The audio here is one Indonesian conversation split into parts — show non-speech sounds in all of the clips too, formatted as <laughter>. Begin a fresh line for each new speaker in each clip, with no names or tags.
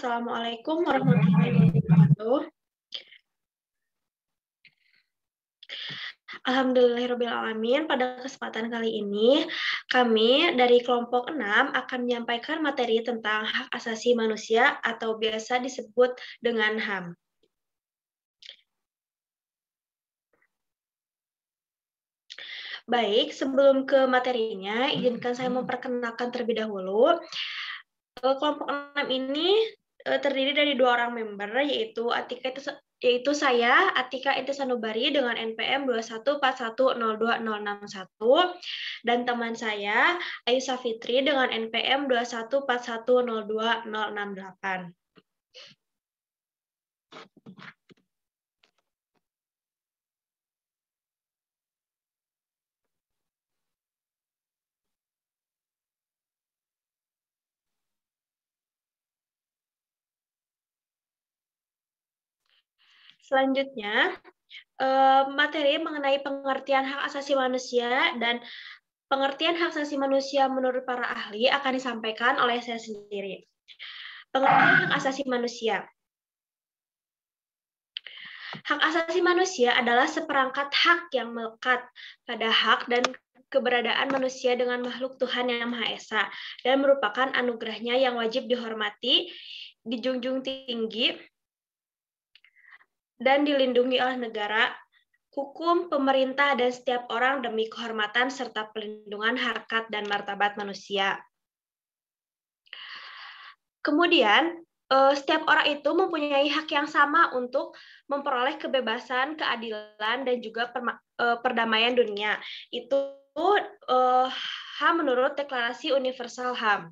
Assalamualaikum
warahmatullahi
wabarakatuh.
Alhamdulillahirrahmanirrahim. Pada kesempatan kali ini, kami dari kelompok 6 akan menyampaikan materi tentang hak asasi manusia atau biasa disebut dengan HAM. Baik, sebelum ke materinya, izinkan saya memperkenalkan terlebih dahulu. Eh, kelompok 6 ini Eh, terdiri dari dua orang member yaitu Atika itu yaitu saya Atika Sanubari dengan NPM 21410261 dan teman saya Aisyah Fitri dengan NPM 21410268.
Selanjutnya, eh, materi
mengenai pengertian hak asasi manusia dan pengertian hak asasi manusia menurut para ahli akan disampaikan oleh saya sendiri. Pengertian hak asasi manusia. Hak asasi manusia adalah seperangkat hak yang melekat pada hak dan keberadaan manusia dengan makhluk Tuhan yang Maha Esa dan merupakan anugerahnya yang wajib dihormati, dijunjung tinggi, dan dilindungi oleh negara, hukum, pemerintah, dan setiap orang demi kehormatan serta pelindungan harkat dan martabat manusia. Kemudian, eh, setiap orang itu mempunyai hak yang sama untuk memperoleh kebebasan, keadilan, dan juga eh, perdamaian dunia. Itu HAM eh, menurut Deklarasi Universal HAM.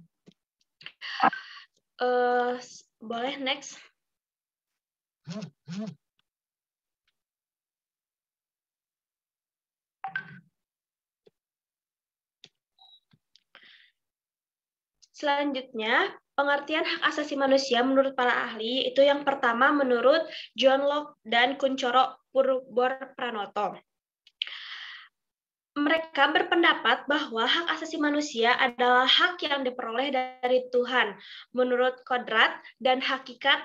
boleh next? Selanjutnya, pengertian hak asasi manusia menurut para ahli itu yang pertama menurut John Locke dan Kuncoro Purbor Pranoto. Mereka berpendapat bahwa hak asasi manusia adalah hak yang diperoleh dari Tuhan menurut kodrat dan hakikat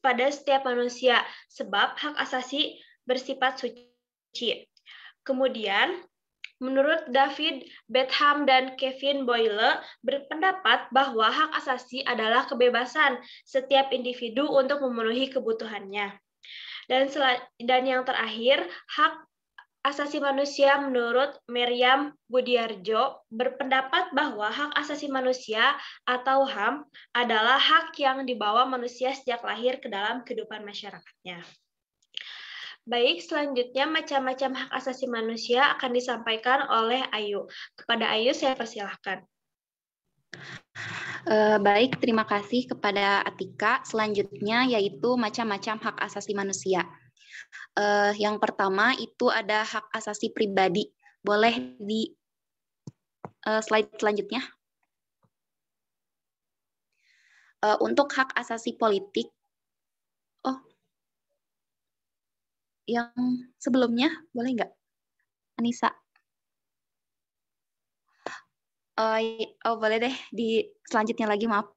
pada setiap manusia, sebab hak asasi bersifat suci. Kemudian, Menurut David Betham dan Kevin Boyle, berpendapat bahwa hak asasi adalah kebebasan setiap individu untuk memenuhi kebutuhannya. Dan, dan yang terakhir, hak asasi manusia menurut Meriam Budiarjo berpendapat bahwa hak asasi manusia atau HAM adalah hak yang dibawa manusia sejak lahir ke dalam kehidupan masyarakatnya. Baik, selanjutnya macam-macam hak asasi manusia akan disampaikan oleh Ayu. Kepada Ayu saya persilahkan.
Eh, baik, terima kasih kepada Atika. Selanjutnya yaitu macam-macam hak asasi manusia. Eh, yang pertama itu ada hak asasi pribadi. Boleh di eh, slide selanjutnya. Untuk hak asasi politik yang sebelumnya, boleh nggak? Anissa. Oh, oh boleh deh, di selanjutnya lagi maaf.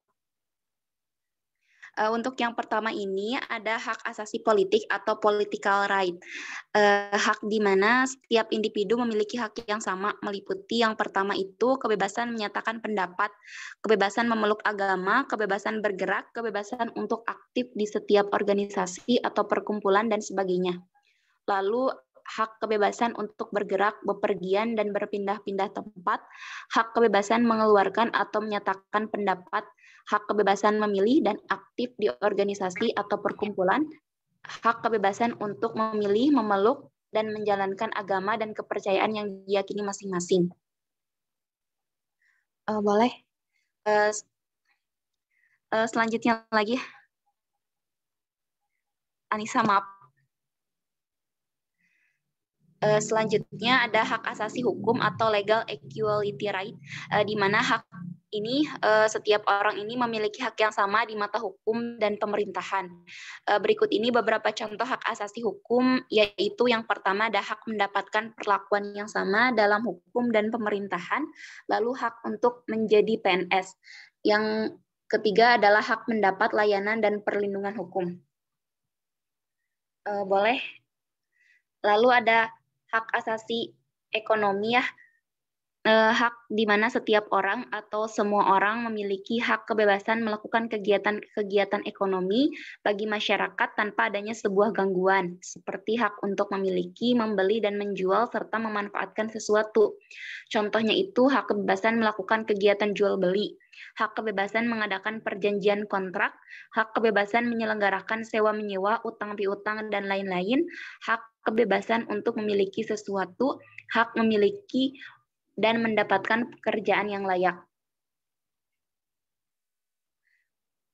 Uh, untuk yang pertama ini ada hak asasi politik atau political right. Uh, hak di mana setiap individu memiliki hak yang sama meliputi yang pertama itu kebebasan menyatakan pendapat, kebebasan memeluk agama, kebebasan bergerak, kebebasan untuk aktif di setiap organisasi atau perkumpulan dan sebagainya lalu hak kebebasan untuk bergerak, bepergian, dan berpindah-pindah tempat, hak kebebasan mengeluarkan atau menyatakan pendapat, hak kebebasan memilih dan aktif di organisasi atau perkumpulan, hak kebebasan untuk memilih, memeluk, dan menjalankan agama dan kepercayaan yang diyakini masing-masing. Uh, boleh? Uh, uh, selanjutnya lagi. Anissa, maaf uh, selanjutnya ada hak asasi hukum atau legal equality right, uh, di mana hak ini uh, setiap orang ini memiliki hak yang sama di mata hukum dan pemerintahan. Uh, berikut ini beberapa contoh hak asasi hukum, yaitu yang pertama ada hak mendapatkan perlakuan yang sama dalam hukum dan pemerintahan, lalu hak untuk menjadi PNS. Yang ketiga adalah hak mendapat layanan dan perlindungan hukum. Uh, boleh. Lalu ada hak asasi ekonomi ya eh, hak di mana setiap orang atau semua orang memiliki hak kebebasan melakukan kegiatan-kegiatan ekonomi bagi masyarakat tanpa adanya sebuah gangguan, seperti hak untuk memiliki, membeli, dan menjual, serta memanfaatkan sesuatu. Contohnya itu hak kebebasan melakukan kegiatan jual-beli, hak kebebasan mengadakan perjanjian kontrak, hak kebebasan menyelenggarakan sewa-menyewa, utang piutang, dan lain-lain, hak kebebasan untuk memiliki sesuatu, hak memiliki dan mendapatkan pekerjaan yang layak.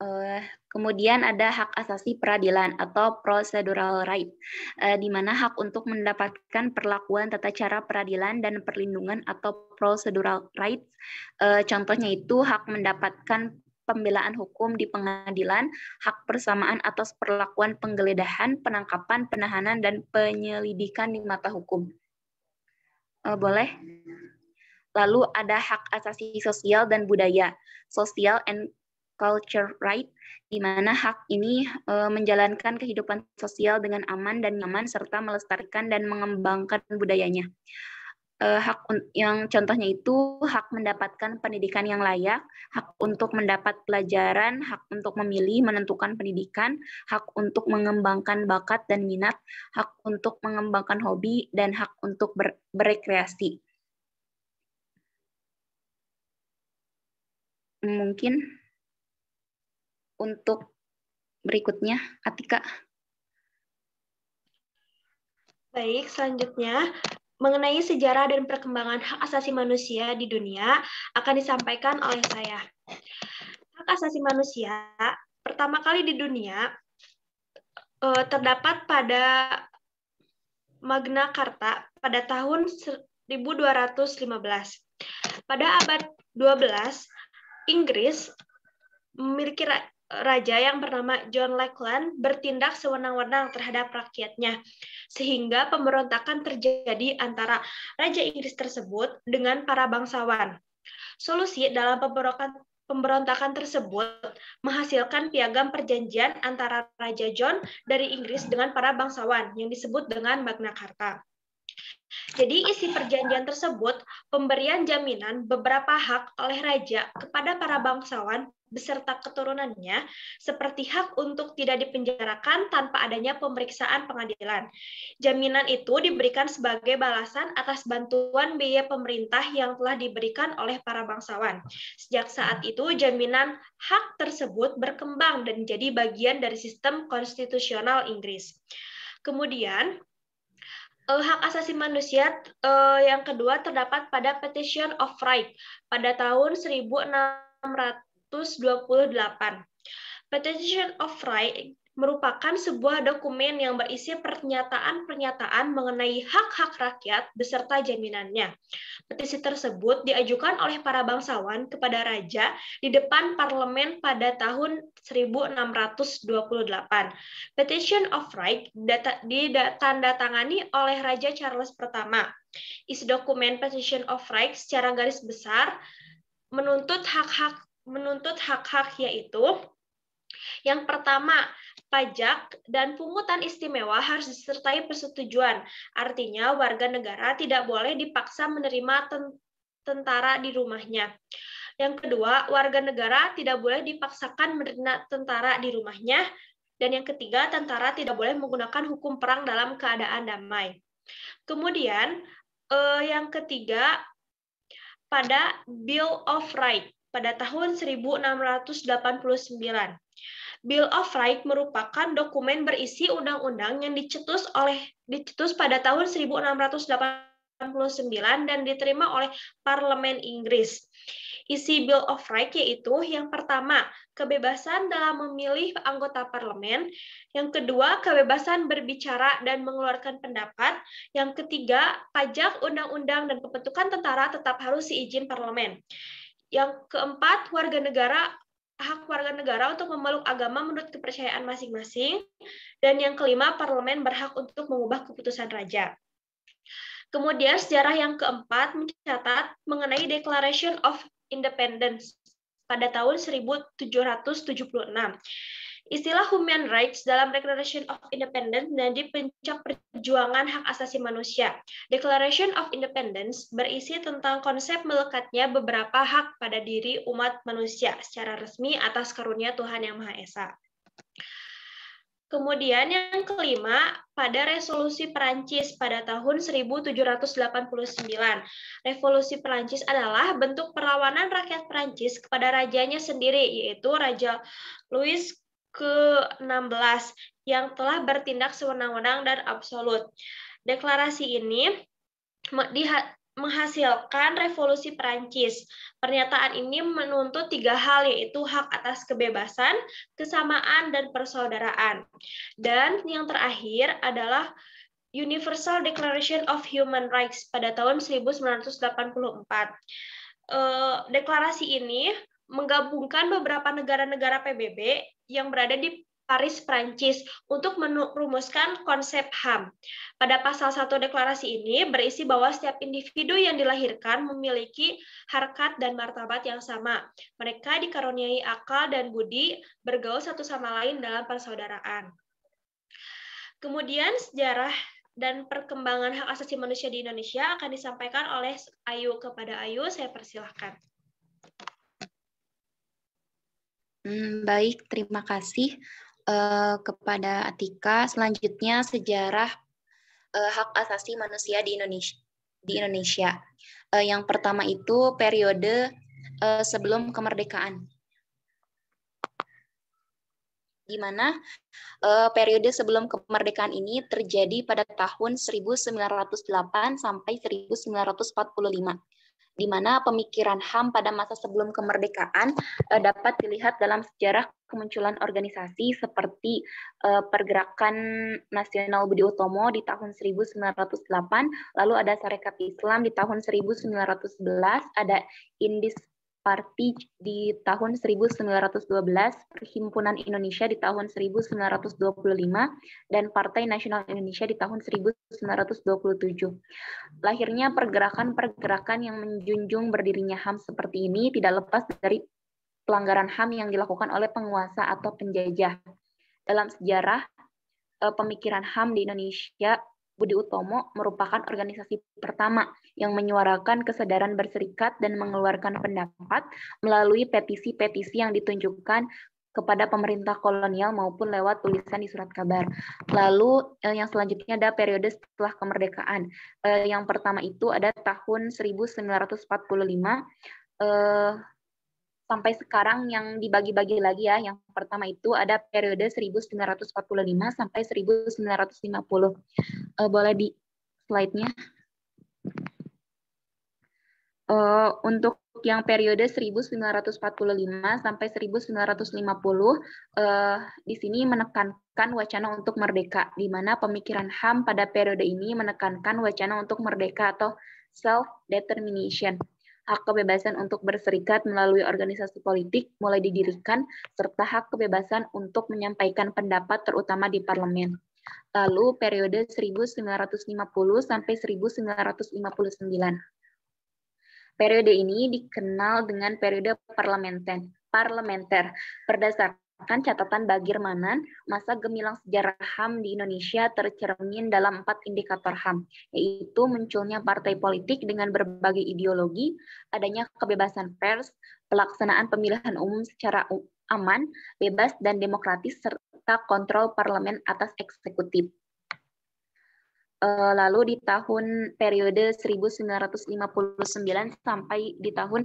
Uh, kemudian ada hak asasi peradilan atau procedural right, uh, di mana hak untuk mendapatkan perlakuan tata cara peradilan dan perlindungan atau procedural rights. Uh, contohnya itu hak mendapatkan pembelaan hukum di pengadilan, hak persamaan atas perlakuan penggeledahan, penangkapan, penahanan, dan penyelidikan di mata hukum. Uh, boleh? Lalu ada hak asasi sosial dan budaya, social and culture right, di mana hak ini e, menjalankan kehidupan sosial dengan aman dan nyaman serta melestarikan dan mengembangkan budayanya. Eh, hak yang contohnya itu hak mendapatkan pendidikan yang layak, hak untuk mendapat pelajaran, hak untuk memilih menentukan pendidikan, hak untuk mengembangkan bakat dan minat, hak untuk mengembangkan hobi dan hak untuk ber berekreasi. Mungkin untuk berikutnya Atika
Baik, selanjutnya mengenai sejarah dan perkembangan hak asasi manusia di dunia akan disampaikan oleh saya. Hak asasi manusia pertama kali di dunia eh, terdapat pada Magna Carta pada tahun 1215. Pada abad 12, Inggris memiliki raja yang bernama John Lackland bertindak sewenang-wenang terhadap rakyatnya, sehingga pemberontakan terjadi antara Raja Inggris tersebut dengan para bangsawan. Solusi dalam pemberontakan tersebut menghasilkan piagam perjanjian antara Raja John dari Inggris dengan para bangsawan yang disebut dengan Magna Carta. Jadi isi perjanjian tersebut pemberian jaminan beberapa hak oleh raja kepada para bangsawan beserta keturunannya seperti hak untuk tidak dipenjarakan tanpa adanya pemeriksaan pengadilan. Jaminan itu diberikan sebagai balasan atas bantuan biaya pemerintah yang telah diberikan oleh para bangsawan. Sejak saat itu, jaminan hak tersebut berkembang dan menjadi bagian dari sistem konstitusional Inggris. Kemudian, eh, hak asasi manusia eh, yang kedua terdapat pada Petition of Right pada tahun 1600 128. Petition of Right merupakan sebuah dokumen yang berisi pernyataan-pernyataan mengenai hak-hak rakyat beserta jaminannya. Petisi tersebut diajukan oleh para bangsawan kepada raja di depan parlemen pada tahun 1628. Petition of Right ditandatangani oleh Raja Charles I. Isi dokumen Petition of Right secara garis besar menuntut hak-hak menuntut hak-hak yaitu yang pertama, pajak dan pungutan istimewa harus disertai persetujuan. Artinya, warga negara tidak boleh dipaksa menerima tentara di rumahnya. Yang kedua, warga negara tidak boleh dipaksakan menerima tentara di rumahnya. Dan yang ketiga, tentara tidak boleh menggunakan hukum perang dalam keadaan damai. Kemudian, eh, yang ketiga, pada Bill of Rights pada tahun 1689. Bill of Rights merupakan dokumen berisi undang-undang yang dicetus oleh dicetus pada tahun 1689 dan diterima oleh Parlemen Inggris. Isi Bill of Rights yaitu yang pertama, kebebasan dalam memilih anggota parlemen, yang kedua, kebebasan berbicara dan mengeluarkan pendapat, yang ketiga, pajak undang-undang dan pembentukan tentara tetap harus seizin parlemen. Yang keempat, warga negara hak warga negara untuk memeluk agama menurut kepercayaan masing-masing. Dan yang kelima, parlemen berhak untuk mengubah keputusan raja. Kemudian sejarah yang keempat mencatat mengenai Declaration of Independence pada tahun 1776 Istilah human rights dalam Declaration of Independence menjadi puncak perjuangan hak asasi manusia. Declaration of Independence berisi tentang konsep melekatnya beberapa hak pada diri umat manusia secara resmi atas karunia Tuhan Yang Maha Esa. Kemudian yang kelima, pada resolusi Perancis pada tahun 1789. Revolusi Perancis adalah bentuk perlawanan rakyat Perancis kepada rajanya sendiri, yaitu Raja Louis ke-16 yang telah bertindak sewenang-wenang dan absolut. Deklarasi ini menghasilkan revolusi Perancis. Pernyataan ini menuntut tiga hal yaitu hak atas kebebasan, kesamaan, dan persaudaraan. Dan yang terakhir adalah Universal Declaration of Human Rights pada tahun 1984. Eh, deklarasi ini menggabungkan beberapa negara-negara PBB yang berada di Paris, Prancis untuk merumuskan konsep HAM. Pada pasal 1 deklarasi ini berisi bahwa setiap individu yang dilahirkan memiliki harkat dan martabat yang sama. Mereka dikaruniai akal dan budi bergaul satu sama lain dalam persaudaraan. Kemudian sejarah dan perkembangan hak asasi manusia di Indonesia akan disampaikan oleh Ayu kepada Ayu. Saya persilahkan.
Hmm, baik, terima kasih uh, kepada Atika. Selanjutnya sejarah uh, hak asasi manusia di Indonesia. Di Indonesia, uh, yang pertama itu periode uh, sebelum kemerdekaan. Di mana uh, periode sebelum kemerdekaan ini terjadi pada tahun 1908 sampai 1945 di mana pemikiran HAM pada masa sebelum kemerdekaan uh, dapat dilihat dalam sejarah kemunculan organisasi seperti uh, Pergerakan Nasional Budi Utomo di tahun 1908, lalu ada Sarekat Islam di tahun 1911, ada Indis Parti di tahun 1912, Perhimpunan Indonesia di tahun 1925, dan Partai Nasional Indonesia di tahun 1927. Lahirnya pergerakan-pergerakan yang menjunjung berdirinya HAM seperti ini tidak lepas dari pelanggaran HAM yang dilakukan oleh penguasa atau penjajah. Dalam sejarah, eh, pemikiran HAM di Indonesia Budi Utomo merupakan organisasi pertama yang menyuarakan kesadaran berserikat dan mengeluarkan pendapat melalui petisi-petisi yang ditunjukkan kepada pemerintah kolonial maupun lewat tulisan di surat kabar. Lalu eh, yang selanjutnya ada periode setelah kemerdekaan. Eh, yang pertama itu ada tahun 1945 sampai sekarang yang dibagi-bagi lagi ya. Yang pertama itu ada periode 1945 sampai 1950. Uh, eh, boleh di slide-nya. Uh, untuk yang periode 1945 sampai 1950 eh, di sini menekankan wacana untuk merdeka di mana pemikiran HAM pada periode ini menekankan wacana untuk merdeka atau self determination hak kebebasan untuk berserikat melalui organisasi politik mulai didirikan, serta hak kebebasan untuk menyampaikan pendapat terutama di parlemen. Lalu periode 1950 sampai 1959. Periode ini dikenal dengan periode parlementer. Parlementer berdasarkan berdasarkan catatan Bagirmanan, masa gemilang sejarah HAM di Indonesia tercermin dalam empat indikator HAM, yaitu munculnya partai politik dengan berbagai ideologi, adanya kebebasan pers, pelaksanaan pemilihan umum secara aman, bebas, dan demokratis, serta kontrol parlemen atas eksekutif eh, lalu di tahun periode 1959 sampai di tahun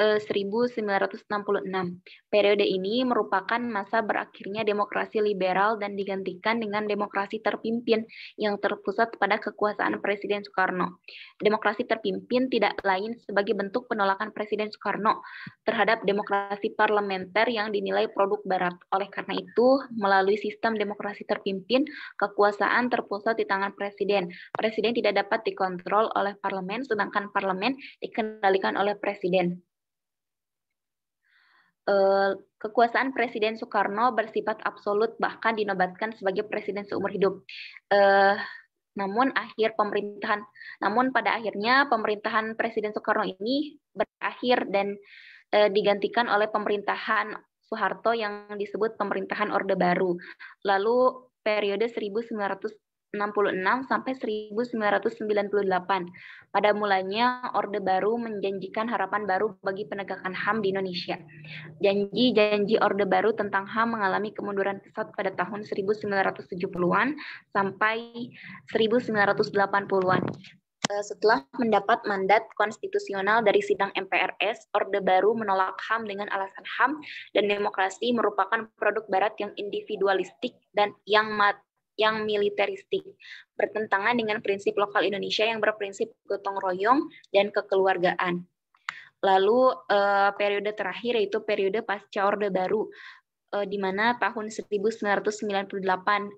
1966. Eh, Periode ini merupakan masa berakhirnya demokrasi liberal dan digantikan dengan demokrasi terpimpin yang terpusat pada kekuasaan Presiden Soekarno. Demokrasi terpimpin tidak lain sebagai bentuk penolakan Presiden Soekarno terhadap demokrasi parlementer yang dinilai produk barat. Oleh karena itu, melalui sistem demokrasi terpimpin, kekuasaan terpusat di tangan Presiden. Presiden tidak dapat dikontrol oleh parlemen, sedangkan parlemen dikendalikan oleh Presiden. Eh, kekuasaan Presiden Soekarno bersifat absolut bahkan dinobatkan sebagai presiden seumur hidup. Eh, namun akhir pemerintahan, namun pada akhirnya pemerintahan Presiden Soekarno ini berakhir dan eh, digantikan oleh pemerintahan Soeharto yang disebut pemerintahan Orde Baru. Lalu periode 1900 1966 sampai 1998. Pada mulanya, Orde Baru menjanjikan harapan baru bagi penegakan HAM di Indonesia. Janji-janji Orde Baru tentang HAM mengalami kemunduran pesat pada tahun 1970-an sampai 1980-an. Eh, setelah mendapat mandat konstitusional dari sidang MPRS, Orde Baru menolak HAM dengan alasan HAM dan demokrasi merupakan produk barat yang individualistik dan yang mat yang militeristik, bertentangan dengan prinsip lokal Indonesia yang berprinsip gotong royong dan kekeluargaan. Lalu eh, periode terakhir yaitu periode pasca Orde Baru uh, di mana tahun 1998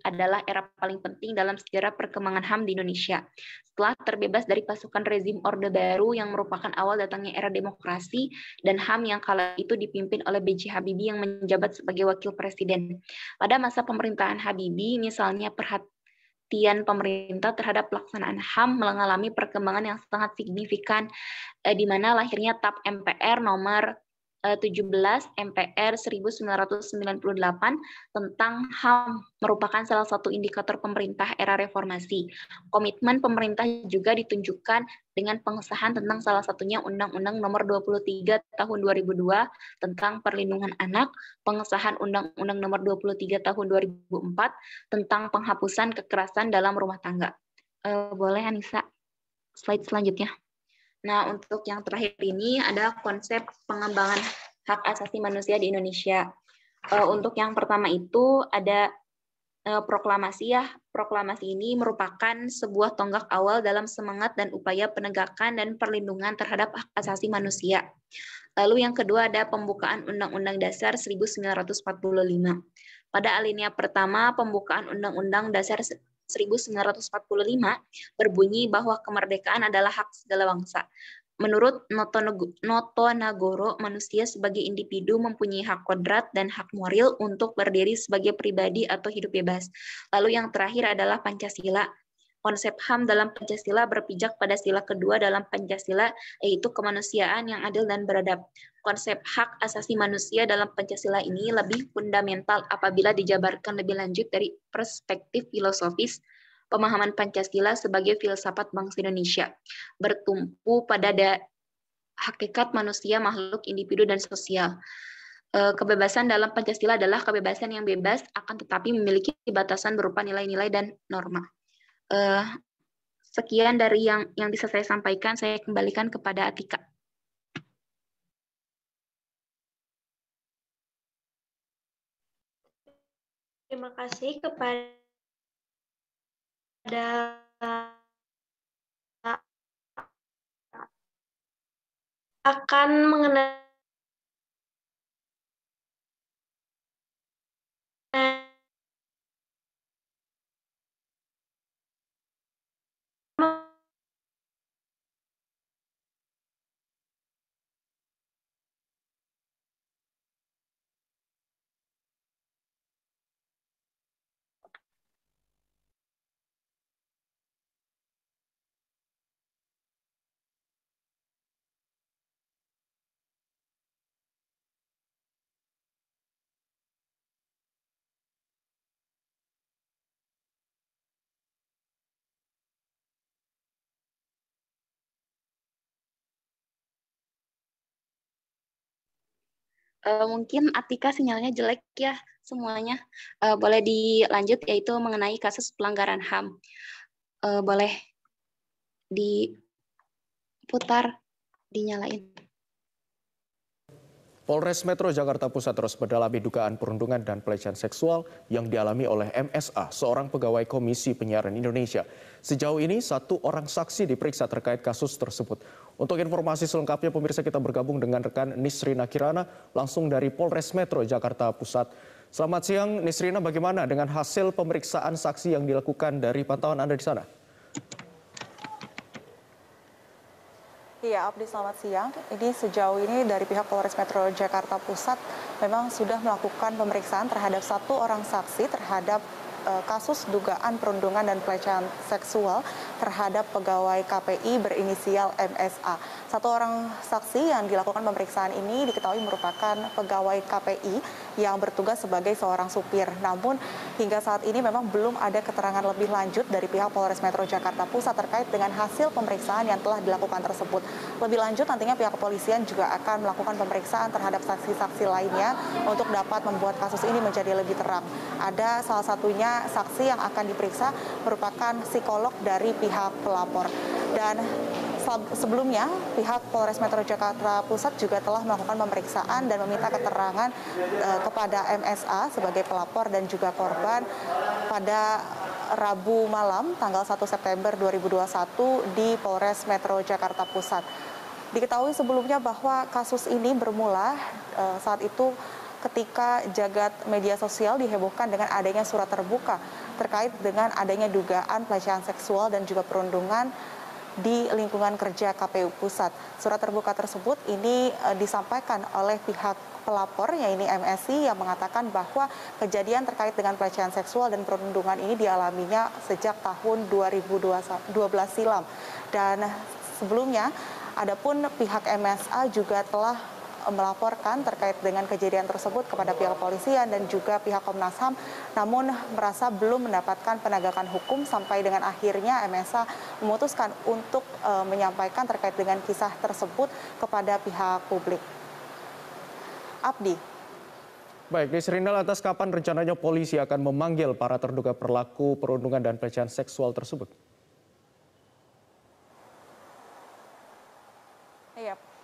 adalah era paling penting dalam sejarah perkembangan HAM di Indonesia. Setelah terbebas dari pasukan rezim Orde Baru yang merupakan awal datangnya era demokrasi dan HAM yang kala itu dipimpin oleh B.J. Habibie yang menjabat sebagai wakil presiden. Pada masa pemerintahan Habibie, misalnya perhatian perhatian pemerintah terhadap pelaksanaan HAM mengalami perkembangan yang sangat signifikan eh, di mana lahirnya TAP MPR nomor 17 MPR 1998 tentang HAM merupakan salah satu indikator pemerintah era reformasi. Komitmen pemerintah juga ditunjukkan dengan pengesahan tentang salah satunya Undang-Undang Nomor 23 Tahun 2002 tentang Perlindungan Anak, pengesahan Undang-Undang Nomor 23 Tahun 2004 tentang penghapusan kekerasan dalam rumah tangga. Uh, boleh Anissa, slide selanjutnya. Nah, untuk yang terakhir ini ada konsep pengembangan hak asasi manusia di Indonesia. Uh, untuk yang pertama itu ada uh, proklamasi ya. Proklamasi ini merupakan sebuah tonggak awal dalam semangat dan upaya penegakan dan perlindungan terhadap hak asasi manusia. Lalu yang kedua ada pembukaan Undang-Undang Dasar 1945. Pada alinea pertama, pembukaan Undang-Undang Dasar 1945 berbunyi bahwa kemerdekaan adalah hak segala bangsa. Menurut Noto Nagoro, manusia sebagai individu mempunyai hak kodrat dan hak moral untuk berdiri sebagai pribadi atau hidup bebas. Lalu yang terakhir adalah Pancasila konsep HAM dalam Pancasila berpijak pada sila kedua dalam Pancasila, yaitu kemanusiaan yang adil dan beradab. Konsep hak asasi manusia dalam Pancasila ini lebih fundamental apabila dijabarkan lebih lanjut dari perspektif filosofis pemahaman Pancasila sebagai filsafat bangsa Indonesia, bertumpu pada hakikat manusia, makhluk, individu, dan sosial e, kebebasan dalam Pancasila adalah kebebasan yang bebas akan tetapi memiliki batasan berupa nilai-nilai dan norma uh, sekian dari yang yang bisa saya sampaikan. Saya kembalikan kepada Atika.
Terima kasih kepada
akan mengenai one <laughs>
Eh, mungkin Atika sinyalnya jelek ya semuanya. Uh, boleh dilanjut yaitu mengenai kasus pelanggaran HAM. Uh, eh, boleh diputar, dinyalain.
Polres Metro Jakarta Pusat terus mendalami dugaan perundungan dan pelecehan seksual yang dialami oleh MSA, seorang pegawai Komisi Penyiaran Indonesia. Sejauh ini, satu orang saksi diperiksa terkait kasus tersebut. Untuk informasi selengkapnya pemirsa kita bergabung dengan rekan Nisrina Kirana langsung dari Polres Metro Jakarta Pusat. Selamat siang Nisrina, bagaimana dengan hasil pemeriksaan saksi yang dilakukan dari pantauan Anda di sana?
Iya, Abdi selamat siang. Ini sejauh ini dari pihak Polres Metro Jakarta Pusat memang sudah melakukan pemeriksaan terhadap satu orang saksi terhadap eh, kasus dugaan perundungan dan pelecehan seksual terhadap pegawai KPI berinisial MSA. Satu orang saksi yang dilakukan pemeriksaan ini diketahui merupakan pegawai KPI yang bertugas sebagai seorang supir. Namun hingga saat ini memang belum ada keterangan lebih lanjut dari pihak Polres Metro Jakarta Pusat terkait dengan hasil pemeriksaan yang telah dilakukan tersebut. Lebih lanjut nantinya pihak kepolisian juga akan melakukan pemeriksaan terhadap saksi-saksi lainnya untuk dapat membuat kasus ini menjadi lebih terang. Ada salah satunya saksi yang akan diperiksa merupakan psikolog dari pihak pihak pelapor. Dan sebelumnya pihak Polres Metro Jakarta Pusat juga telah melakukan pemeriksaan dan meminta keterangan eh, kepada MSA sebagai pelapor dan juga korban pada Rabu malam tanggal 1 September 2021 di Polres Metro Jakarta Pusat. Diketahui sebelumnya bahwa kasus ini bermula eh, saat itu ketika jagat media sosial dihebohkan dengan adanya surat terbuka terkait dengan adanya dugaan pelecehan seksual dan juga perundungan di lingkungan kerja KPU Pusat. Surat terbuka tersebut ini e, disampaikan oleh pihak pelapor, yaitu MSI, yang mengatakan bahwa kejadian terkait dengan pelecehan seksual dan perundungan ini dialaminya sejak tahun 2012 silam. Dan sebelumnya, adapun pihak MSA juga telah melaporkan terkait dengan kejadian tersebut kepada pihak kepolisian dan juga pihak Komnas HAM namun merasa belum mendapatkan penegakan hukum sampai dengan akhirnya MSA memutuskan untuk e, menyampaikan terkait dengan kisah tersebut kepada pihak publik.
Abdi. Baik, Desrindal atas kapan rencananya polisi akan memanggil para terduga pelaku perundungan dan pelecehan seksual tersebut?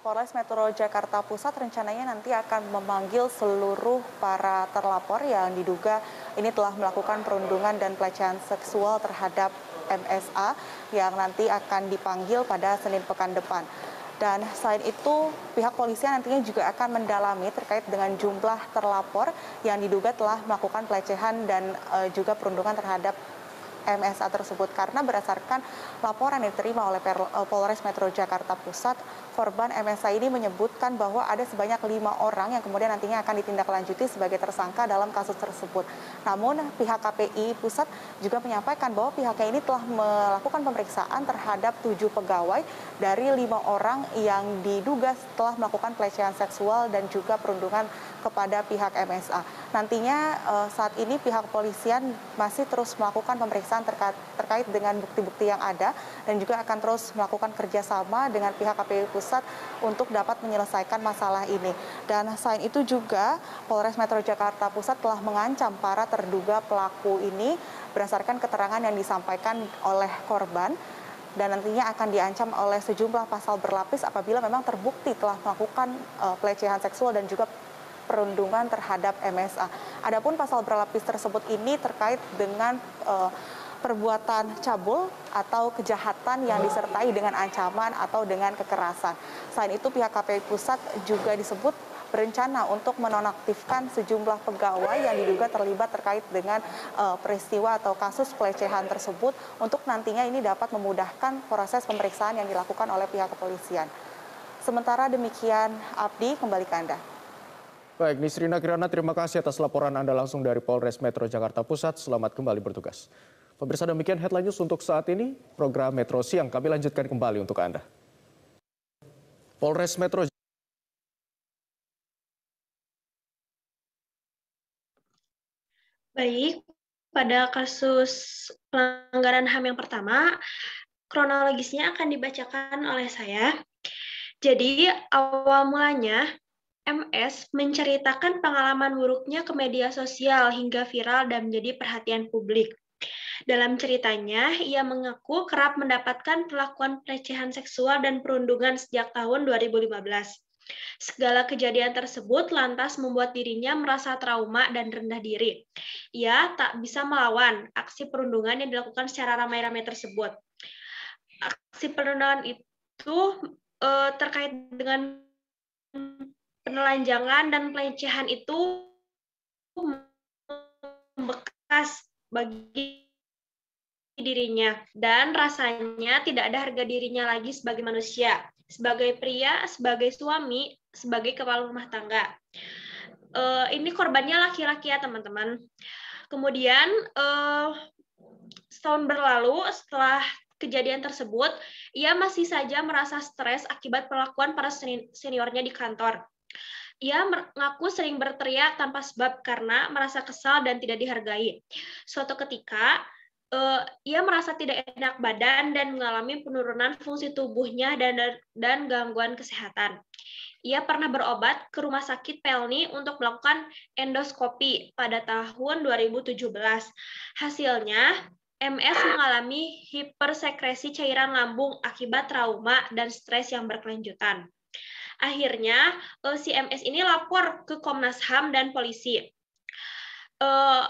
Polres Metro Jakarta Pusat rencananya nanti akan memanggil seluruh para terlapor yang diduga ini telah melakukan perundungan dan pelecehan seksual terhadap MSA yang nanti akan dipanggil pada Senin pekan depan. Dan selain itu, pihak polisian nantinya juga akan mendalami terkait dengan jumlah terlapor yang diduga telah melakukan pelecehan dan eh, juga perundungan terhadap MSA tersebut karena berdasarkan laporan yang diterima oleh eh, Polres Metro Jakarta Pusat korban MSA ini menyebutkan bahwa ada sebanyak lima orang yang kemudian nantinya akan ditindaklanjuti sebagai tersangka dalam kasus tersebut. Namun pihak KPI pusat juga menyampaikan bahwa pihaknya ini telah melakukan pemeriksaan terhadap tujuh pegawai dari lima orang yang diduga telah melakukan pelecehan seksual dan juga perundungan kepada pihak MSA. Nantinya eh, saat ini pihak kepolisian masih terus melakukan pemeriksaan terkait, dengan bukti-bukti yang ada dan juga akan terus melakukan kerjasama dengan pihak KPU Pusat untuk dapat menyelesaikan masalah ini. Dan selain itu juga Polres Metro Jakarta Pusat telah mengancam para terduga pelaku ini berdasarkan keterangan yang disampaikan oleh korban dan nantinya akan diancam oleh sejumlah pasal berlapis apabila memang terbukti telah melakukan eh, pelecehan seksual dan juga perundungan terhadap MSA. Adapun pasal berlapis tersebut ini terkait dengan uh, perbuatan cabul atau kejahatan yang disertai dengan ancaman atau dengan kekerasan. Selain itu pihak KPI Pusat juga disebut berencana untuk menonaktifkan sejumlah pegawai yang diduga terlibat terkait dengan uh, peristiwa atau kasus pelecehan tersebut untuk nantinya ini dapat memudahkan proses pemeriksaan yang dilakukan oleh pihak kepolisian. Sementara demikian, Abdi kembali ke Anda.
Baik, Nisrina Kirana, terima kasih atas laporan Anda langsung dari Polres Metro Jakarta Pusat. Selamat kembali bertugas. Pemirsa demikian headline news untuk saat ini. Program Metro Siang kami lanjutkan kembali untuk Anda. Polres Metro
Baik,
pada kasus pelanggaran HAM yang pertama, kronologisnya akan dibacakan oleh saya. Jadi, awal mulanya MS menceritakan pengalaman buruknya ke media sosial hingga viral dan menjadi perhatian publik. Dalam ceritanya, ia mengaku kerap mendapatkan perlakuan pelecehan seksual dan perundungan sejak tahun 2015. Segala kejadian tersebut lantas membuat dirinya merasa trauma dan rendah diri. Ia tak bisa melawan aksi perundungan yang dilakukan secara ramai-ramai tersebut. Aksi perundungan itu eh, terkait dengan penelanjangan dan pelecehan itu membekas bagi dirinya dan rasanya tidak ada harga dirinya lagi sebagai manusia, sebagai pria, sebagai suami, sebagai kepala rumah tangga. Uh, ini korbannya laki-laki ya teman-teman. Kemudian uh, setahun berlalu setelah kejadian tersebut, ia masih saja merasa stres akibat perlakuan para seniornya di kantor. Ia mengaku sering berteriak tanpa sebab karena merasa kesal dan tidak dihargai. Suatu ketika, uh, ia merasa tidak enak badan dan mengalami penurunan fungsi tubuhnya dan dan gangguan kesehatan. Ia pernah berobat ke rumah sakit Pelni untuk melakukan endoskopi pada tahun 2017. Hasilnya, MS mengalami hipersekresi cairan lambung akibat trauma dan stres yang berkelanjutan. Akhirnya uh, si MS ini lapor ke Komnas HAM dan polisi. Uh,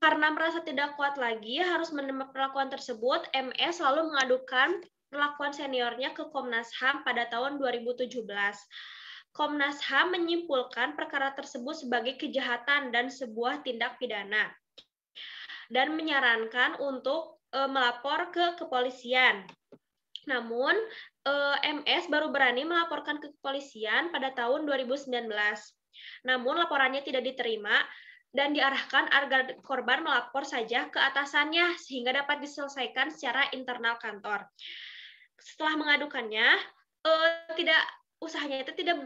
karena merasa tidak kuat lagi harus menerima perlakuan tersebut, MS selalu mengadukan perlakuan seniornya ke Komnas HAM pada tahun 2017. Komnas HAM menyimpulkan perkara tersebut sebagai kejahatan dan sebuah tindak pidana dan menyarankan untuk eh, melapor ke kepolisian. Namun, eh, MS baru berani melaporkan ke kepolisian pada tahun 2019. Namun, laporannya tidak diterima dan diarahkan agar korban melapor saja ke atasannya sehingga dapat diselesaikan secara internal kantor. Setelah mengadukannya, eh, tidak usahanya itu tidak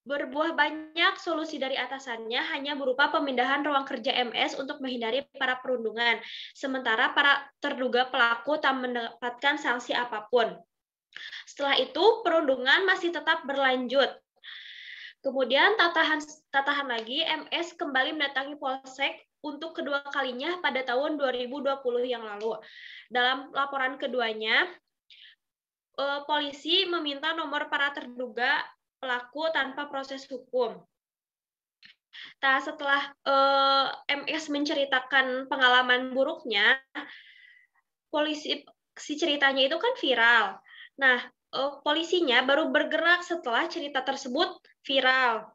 Berbuah banyak solusi dari atasannya hanya berupa pemindahan ruang kerja MS untuk menghindari para perundungan, sementara para terduga pelaku tak mendapatkan sanksi apapun. Setelah itu, perundungan masih tetap berlanjut. Kemudian tatahan tatahan lagi MS kembali mendatangi Polsek untuk kedua kalinya pada tahun 2020 yang lalu. Dalam laporan keduanya, eh, polisi meminta nomor para terduga pelaku tanpa proses hukum. Nah, setelah eh, MS menceritakan pengalaman buruknya, polisi si ceritanya itu kan viral. Nah, eh, polisinya baru bergerak setelah cerita tersebut viral.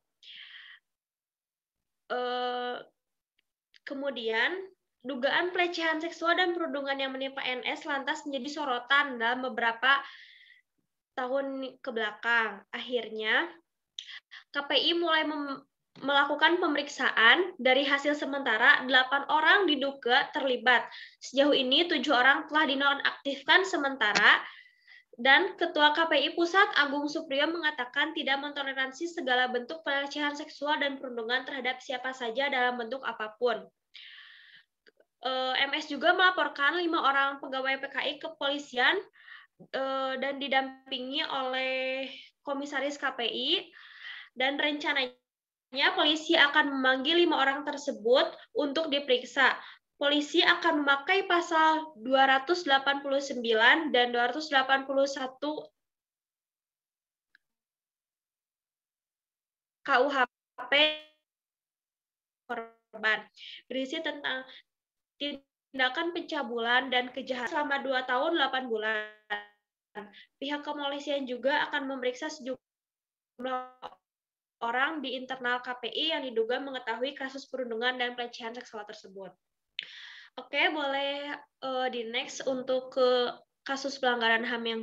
Eh, kemudian dugaan pelecehan seksual dan perundungan yang menimpa NS lantas menjadi sorotan dalam beberapa tahun ke belakang. Akhirnya KPI mulai melakukan pemeriksaan dari hasil sementara 8 orang diduga terlibat. Sejauh ini 7 orang telah dinonaktifkan sementara dan Ketua KPI Pusat Agung Supriyo mengatakan tidak mentoleransi segala bentuk pelecehan seksual dan perundungan terhadap siapa saja dalam bentuk apapun. Eh, MS juga melaporkan lima orang pegawai PKI kepolisian Eh, dan didampingi oleh komisaris KPI dan rencananya polisi akan memanggil lima orang tersebut untuk diperiksa. Polisi akan memakai pasal 289 dan 281 KUHP korban berisi tentang tindakan pencabulan dan kejahatan selama 2 tahun 8 bulan. Pihak kepolisian juga akan memeriksa sejumlah orang di internal KPI yang diduga mengetahui kasus perundungan dan pelecehan seksual tersebut. Oke, boleh uh, di next untuk ke kasus pelanggaran HAM
yang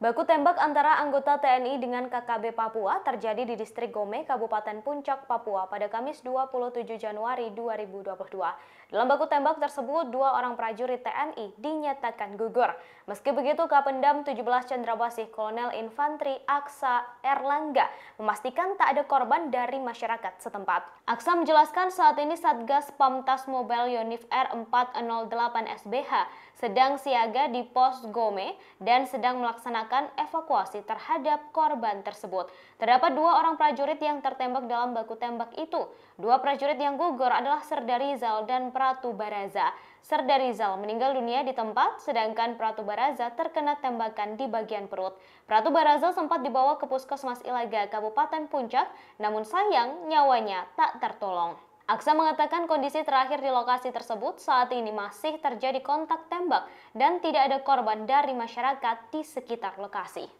Baku tembak antara anggota TNI dengan KKB Papua terjadi di distrik Gome, Kabupaten Puncak, Papua pada Kamis 27 Januari 2022. Dalam baku tembak tersebut, dua orang prajurit TNI dinyatakan gugur. Meski begitu, Kapendam 17 Cendrawasih Kolonel Infantri Aksa Erlangga memastikan tak ada korban dari masyarakat setempat. Aksa menjelaskan saat ini Satgas Pamtas Mobile Yonif R408 SBH sedang siaga di pos Gome dan sedang melaksanakan evakuasi terhadap korban tersebut. Terdapat dua orang prajurit yang tertembak dalam baku tembak itu. Dua prajurit yang gugur adalah Serdari Zal dan Pratu Baraza. Serda Rizal meninggal dunia di tempat, sedangkan Pratu Baraza terkena tembakan di bagian perut. Pratu Baraza sempat dibawa ke puskesmas Ilaga, Kabupaten Puncak, namun sayang nyawanya tak tertolong. Aksa mengatakan kondisi terakhir di lokasi tersebut saat ini masih terjadi kontak tembak dan tidak ada korban dari masyarakat di sekitar lokasi.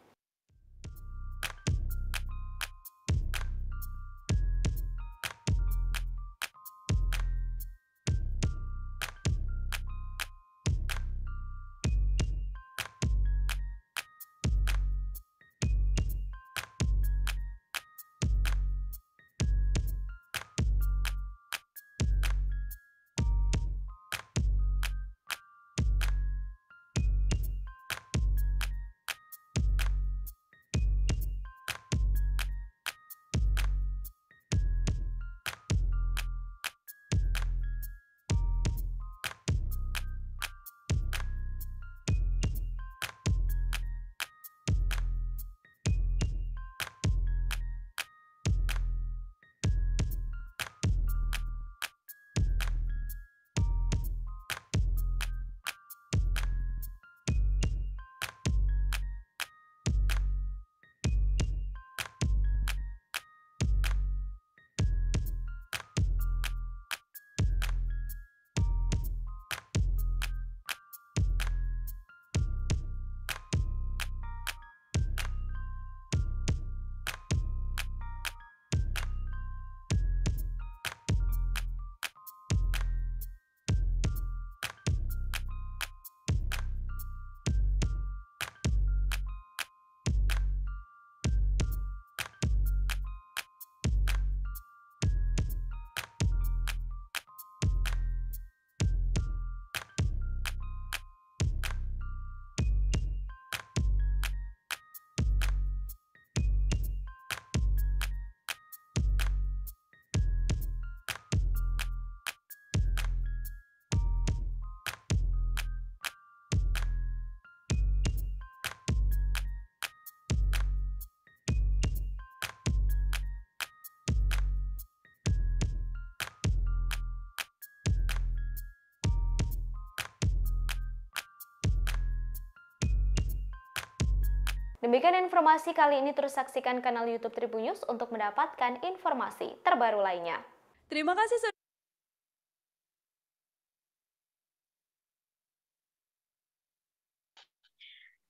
Demikian informasi kali ini terus saksikan kanal YouTube Tribun News untuk mendapatkan informasi terbaru lainnya. Terima kasih sudah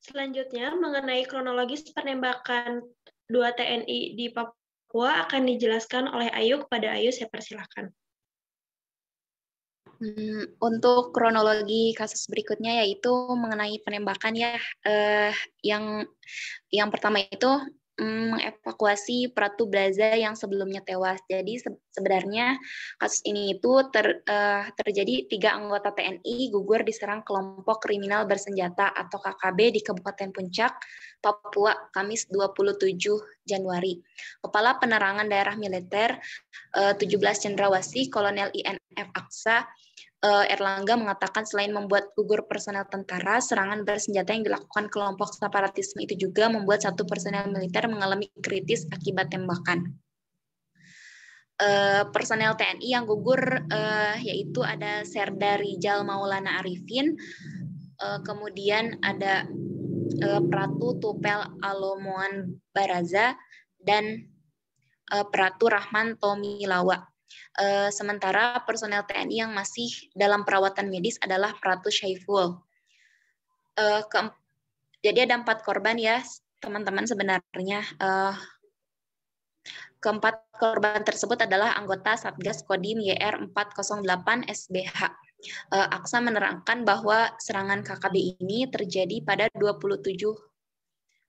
Selanjutnya, mengenai kronologis penembakan dua TNI di Papua akan dijelaskan oleh Ayu. Kepada Ayu, saya persilahkan.
Hmm, untuk kronologi kasus berikutnya yaitu mengenai penembakan ya eh, yang yang pertama itu mm, mengevakuasi Pratu Blaza yang sebelumnya tewas. Jadi sebenarnya kasus ini itu ter, uh, terjadi tiga anggota TNI gugur diserang kelompok kriminal bersenjata atau KKB di Kabupaten Puncak, Papua, Kamis 27 Januari. Kepala Penerangan Daerah Militer eh, uh, 17 Cendrawasih, Kolonel INF Aksa, Eh, Erlangga mengatakan selain membuat gugur personel tentara, serangan bersenjata yang dilakukan kelompok separatisme itu juga membuat satu personel militer mengalami kritis akibat tembakan. Uh, personel TNI yang gugur uh, yaitu ada Serda Rijal Maulana Arifin, uh, kemudian ada uh, Pratu Tupel Alomuan Baraza dan uh, Pratu Rahman Lawak. Eh, sementara personel TNI yang masih dalam perawatan medis adalah Pratu Syaiful. Eh, jadi ada empat korban ya, teman-teman sebenarnya. Uh, keempat korban tersebut adalah anggota Satgas Kodim YR 408 SBH. Aksa menerangkan bahwa serangan KKB ini terjadi pada 27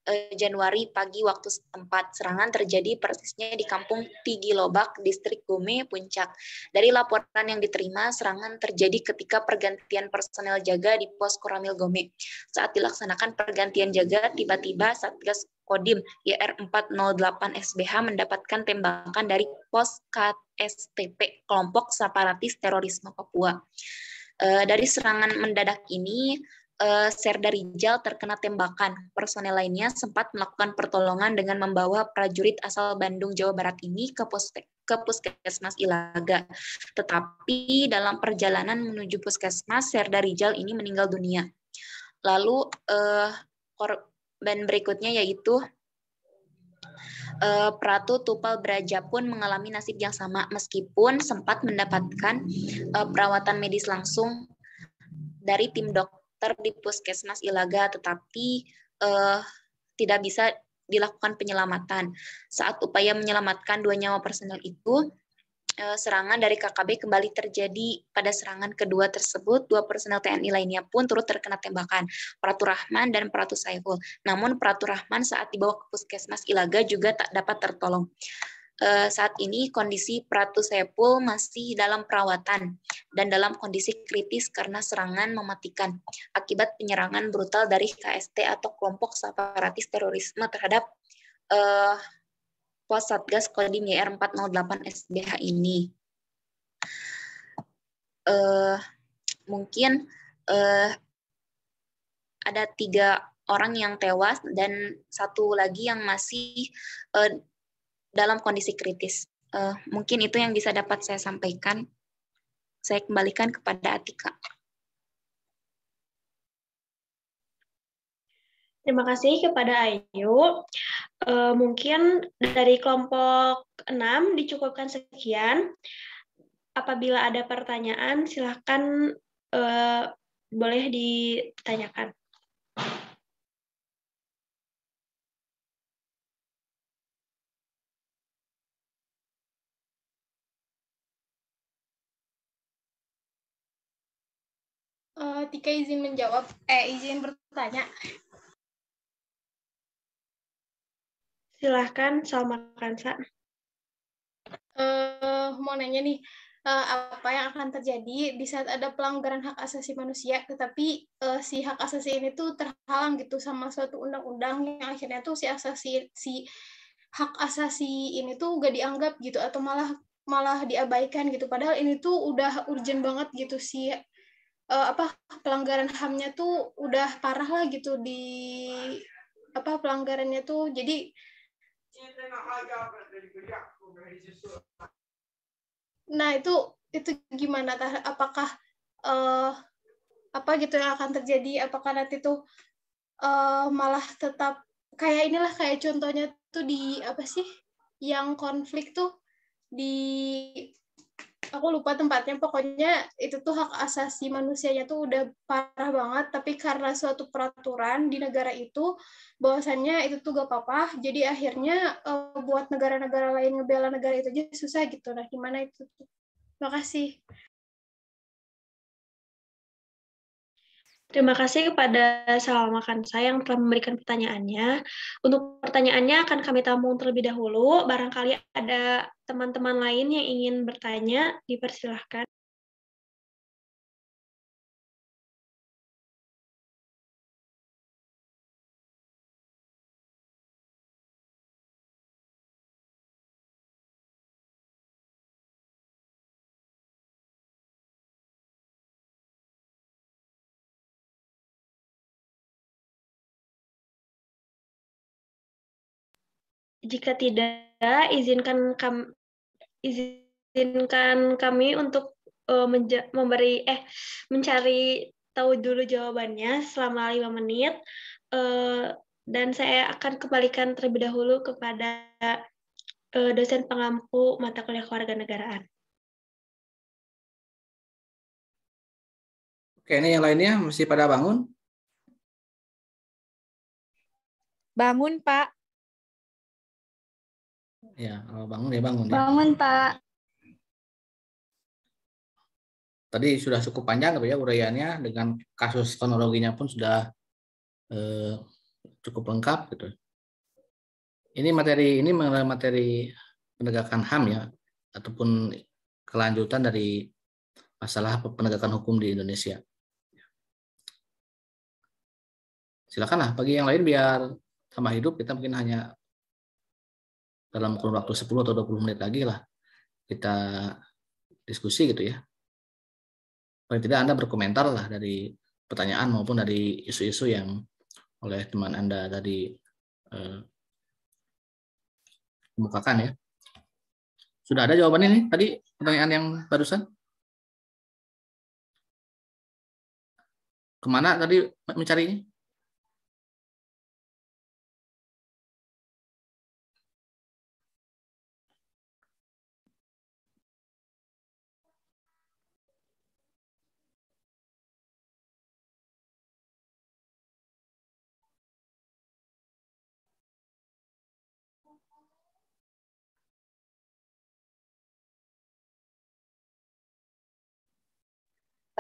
Eh, Januari pagi waktu setempat. Serangan terjadi persisnya di kampung Tigi Lobak, distrik Gome, Puncak. Dari laporan yang diterima, serangan terjadi ketika pergantian personel jaga di pos Koramil Gome. Saat dilaksanakan pergantian jaga, tiba-tiba Satgas Kodim YR408 SBH mendapatkan tembakan dari pos KSTP, kelompok separatis terorisme Papua. Eh, dari serangan mendadak ini, uh, eh, Serda Rijal terkena tembakan. Personel lainnya sempat melakukan pertolongan dengan membawa prajurit asal Bandung, Jawa Barat ini ke puskes ke puskesmas Ilaga. Tetapi dalam perjalanan menuju puskesmas, Serda Rijal ini meninggal dunia. Lalu uh, korban berikutnya yaitu uh, Pratu Tupal Braja pun mengalami nasib yang sama meskipun sempat mendapatkan uh, perawatan medis langsung dari tim dokter dokter di puskesmas Ilaga, tetapi uh, tidak bisa dilakukan penyelamatan. Saat upaya menyelamatkan dua nyawa personel itu, eh, serangan dari KKB kembali terjadi pada serangan kedua tersebut. Dua personel TNI lainnya pun turut terkena tembakan, Pratu Rahman dan Pratu Saiful. Namun Pratu Rahman saat dibawa ke puskesmas Ilaga juga tak dapat tertolong eh, saat ini kondisi Pratu Sepul masih dalam perawatan dan dalam kondisi kritis karena serangan mematikan akibat penyerangan brutal dari KST atau kelompok separatis terorisme terhadap eh, pos Satgas Kodim YR 408 SBH ini. Eh, mungkin eh, ada tiga orang yang tewas dan satu lagi yang masih uh, dalam kondisi kritis. Uh, mungkin itu yang bisa dapat saya sampaikan. Saya kembalikan kepada Atika.
Terima kasih kepada Ayu. Uh, mungkin dari kelompok 6 dicukupkan sekian. Apabila ada pertanyaan, silahkan uh, boleh ditanyakan.
Tika izin menjawab, eh izin bertanya. Silahkan Salma Kansa. Uh, mau nanya nih, uh, apa yang akan terjadi di saat ada pelanggaran hak asasi manusia, tetapi uh, si hak asasi ini tuh terhalang gitu sama suatu undang-undang yang akhirnya tuh si asasi si hak asasi ini tuh gak dianggap gitu atau malah malah diabaikan gitu padahal ini tuh udah urgent banget gitu si uh, apa pelanggaran hamnya tuh udah parah lah gitu di apa pelanggarannya tuh jadi nah itu itu gimana apakah uh, apa gitu yang akan terjadi apakah nanti tuh uh, malah tetap kayak inilah kayak contohnya tuh di apa sih yang konflik tuh di aku lupa tempatnya pokoknya itu tuh hak asasi manusianya tuh udah parah banget tapi karena suatu peraturan di negara itu bahwasannya itu tuh gak apa-apa jadi akhirnya uh, buat negara-negara lain ngebela negara itu aja susah gitu nah gimana itu
makasih Terima kasih kepada Salam Makan sayang telah memberikan pertanyaannya. Untuk pertanyaannya akan kami tampung terlebih dahulu. Barangkali ada teman-teman lain yang ingin bertanya, dipersilahkan. Jika tidak, izinkan kami izinkan kami
untuk uh, memberi eh mencari tahu dulu jawabannya selama lima menit uh, dan saya akan kembalikan terlebih dahulu kepada
uh, dosen pengampu mata kuliah keluarga negaraan. Oke, ini yang lainnya masih pada bangun. Bangun, Pak.
Ya, oh, bangun ya bangun. Ya.
Bangun Pak.
Tadi sudah cukup panjang ya uraiannya dengan kasus kronologinya pun sudah eh, cukup lengkap gitu. Ini materi ini mengenai materi penegakan HAM ya ataupun kelanjutan dari masalah penegakan hukum di Indonesia. Silakanlah bagi yang lain biar sama hidup kita mungkin hanya dalam kurun waktu 10 atau 20 menit lagi lah kita diskusi gitu ya. Paling tidak Anda berkomentar lah dari pertanyaan maupun dari isu-isu yang oleh teman Anda tadi eh, kemukakan ya. Sudah ada jawabannya nih tadi pertanyaan yang barusan?
Kemana tadi mencarinya?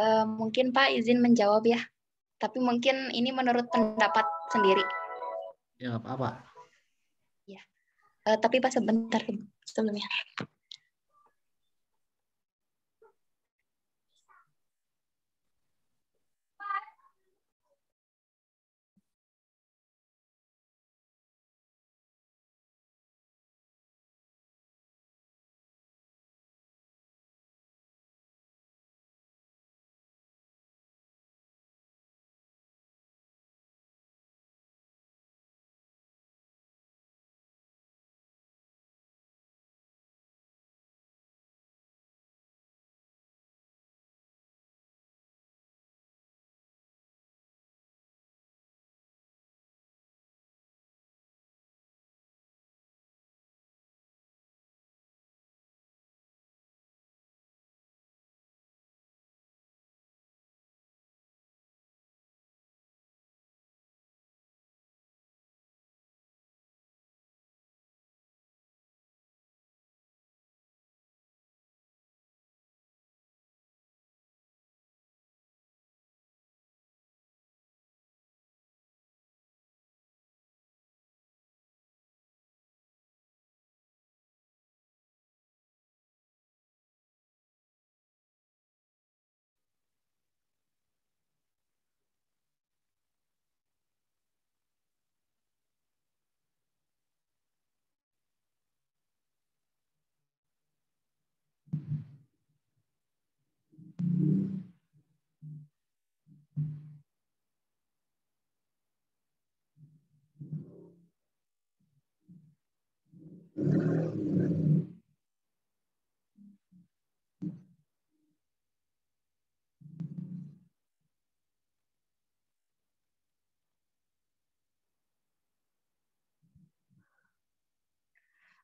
Eh, mungkin Pak izin menjawab ya. Tapi mungkin ini menurut pendapat sendiri.
Ya, apa-apa.
Ya. Uh, tapi Pak sebentar sebelumnya.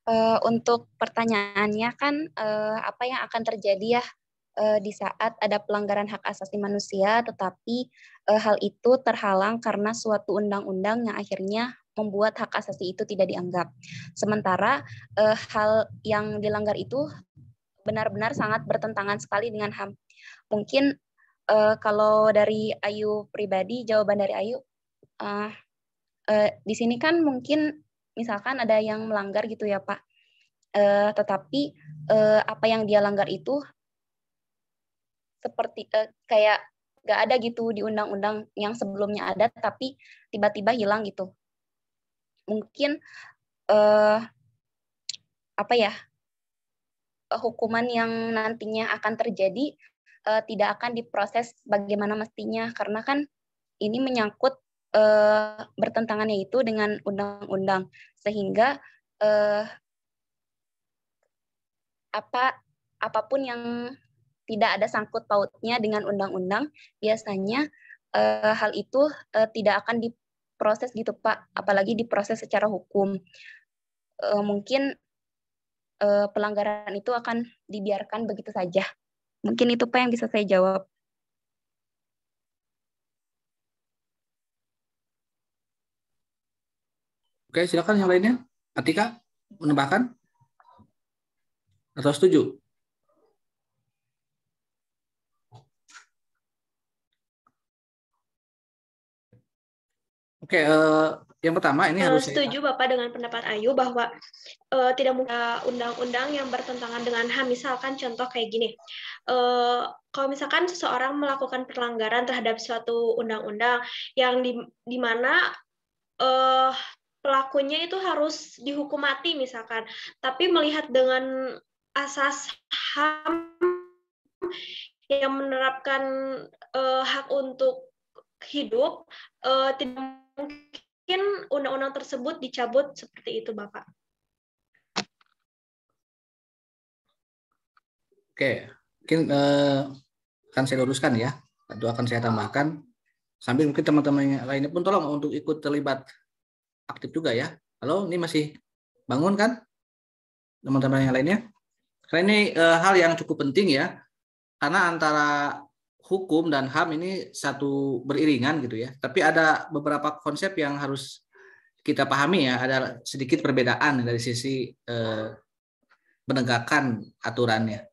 uh, untuk pertanyaannya kan uh, apa yang akan terjadi ya uh, di saat ada pelanggaran hak asasi manusia, tetapi uh, hal itu terhalang karena suatu undang-undang yang akhirnya membuat hak asasi itu tidak dianggap. Sementara uh, hal yang dilanggar itu benar-benar sangat bertentangan sekali dengan HAM. Mungkin uh, kalau dari Ayu pribadi, jawaban dari Ayu, uh, Uh, di sini kan mungkin misalkan ada yang melanggar gitu ya Pak. Uh, tetapi uh, apa yang dia langgar itu seperti uh, kayak nggak ada gitu di undang-undang yang sebelumnya ada tapi tiba-tiba hilang gitu mungkin uh, apa ya hukuman yang nantinya akan terjadi uh, tidak akan diproses bagaimana mestinya karena kan ini menyangkut uh, bertentangannya itu dengan undang-undang sehingga uh, apa apapun yang tidak ada sangkut pautnya dengan undang-undang biasanya uh, hal itu uh, tidak akan diproses gitu pak apalagi diproses secara hukum uh, mungkin uh, pelanggaran itu akan dibiarkan begitu saja mungkin itu pak yang bisa saya jawab
Oke, silakan yang lainnya. Atika, menambahkan? Atau setuju? Oke, uh, yang pertama ini eh, harus setuju
saya... Bapak dengan pendapat Ayu bahwa uh, tidak mungkin undang-undang yang bertentangan dengan HAM misalkan contoh kayak gini. Uh, kalau misalkan seseorang melakukan pelanggaran terhadap suatu undang-undang yang di, di mana uh, pelakunya itu harus dihukum mati misalkan, tapi melihat dengan asas HAM yang menerapkan uh, hak untuk hidup uh, tidak mungkin undang-undang tersebut dicabut seperti itu Bapak.
Oke, mungkin uh, akan saya luruskan ya atau akan saya tambahkan sambil mungkin teman-teman lainnya pun tolong untuk ikut terlibat aktif juga ya. Halo, ini masih bangun kan? Teman-teman yang lainnya. Karena ini e, hal yang cukup penting ya. Karena antara hukum dan HAM ini satu beriringan gitu ya. Tapi ada beberapa konsep yang harus kita pahami ya, ada sedikit perbedaan dari sisi e, penegakan aturannya.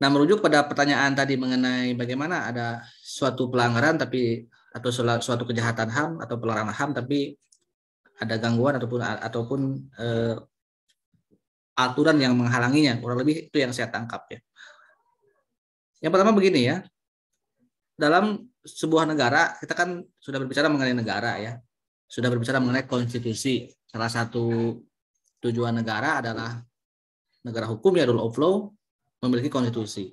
Nah, merujuk pada pertanyaan tadi mengenai bagaimana ada suatu pelanggaran tapi atau suatu kejahatan HAM atau pelarangan HAM tapi ada gangguan ataupun ataupun eh, aturan yang menghalanginya kurang lebih itu yang saya tangkap ya yang pertama begini ya dalam sebuah negara kita kan sudah berbicara mengenai negara ya sudah berbicara mengenai konstitusi salah satu tujuan negara adalah negara hukum ya rule of law memiliki konstitusi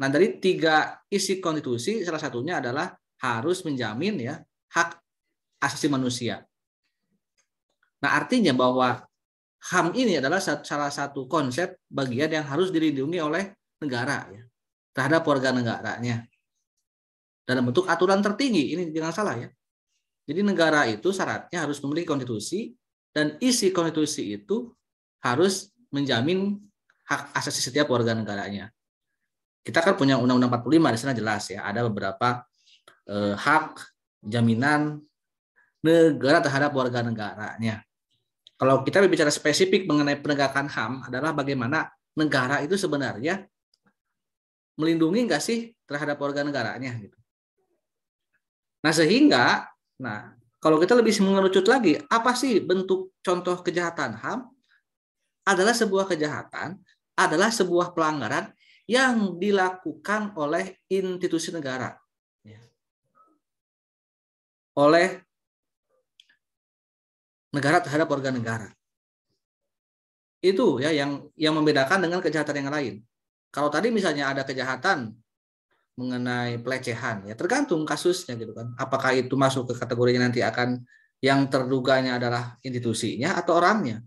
nah dari tiga isi konstitusi salah satunya adalah harus menjamin ya hak asasi manusia. Nah, artinya bahwa HAM ini adalah salah satu konsep bagian yang harus dilindungi oleh negara ya, terhadap warga negaranya dalam bentuk aturan tertinggi. Ini jangan salah ya. Jadi negara itu syaratnya harus memiliki konstitusi dan isi konstitusi itu harus menjamin hak asasi setiap warga negaranya. Kita kan punya Undang-Undang 45 di sana jelas ya, ada beberapa eh, hak jaminan negara terhadap warga negaranya. Kalau kita berbicara spesifik mengenai penegakan HAM adalah bagaimana negara itu sebenarnya melindungi nggak sih terhadap warga negaranya gitu. Nah sehingga, nah kalau kita lebih mengerucut lagi, apa sih bentuk contoh kejahatan HAM? Adalah sebuah kejahatan, adalah sebuah pelanggaran yang dilakukan oleh institusi negara oleh negara terhadap warga negara. Itu ya yang yang membedakan dengan kejahatan yang lain. Kalau tadi misalnya ada kejahatan mengenai pelecehan ya tergantung kasusnya gitu kan. Apakah itu masuk ke kategorinya nanti akan yang terduganya adalah institusinya atau orangnya.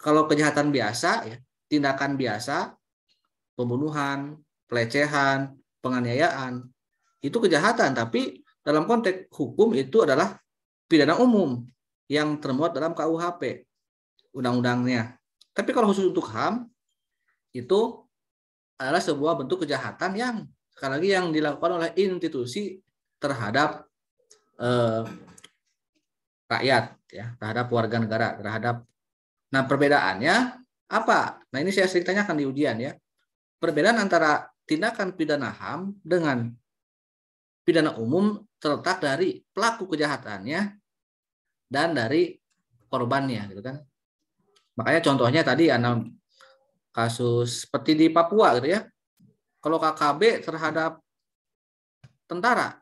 Kalau kejahatan biasa ya, tindakan biasa pembunuhan, pelecehan, penganiayaan itu kejahatan tapi dalam konteks hukum itu adalah pidana umum yang termuat dalam KUHP undang-undangnya. Tapi kalau khusus untuk HAM itu adalah sebuah bentuk kejahatan yang sekali lagi yang dilakukan oleh institusi terhadap eh, rakyat ya, terhadap warga negara, terhadap Nah, perbedaannya apa? Nah, ini saya sering tanyakan di ujian ya. Perbedaan antara tindakan pidana HAM dengan pidana umum terletak dari pelaku kejahatannya dan dari korbannya gitu kan makanya contohnya tadi anak kasus seperti di Papua gitu ya kalau KKB terhadap tentara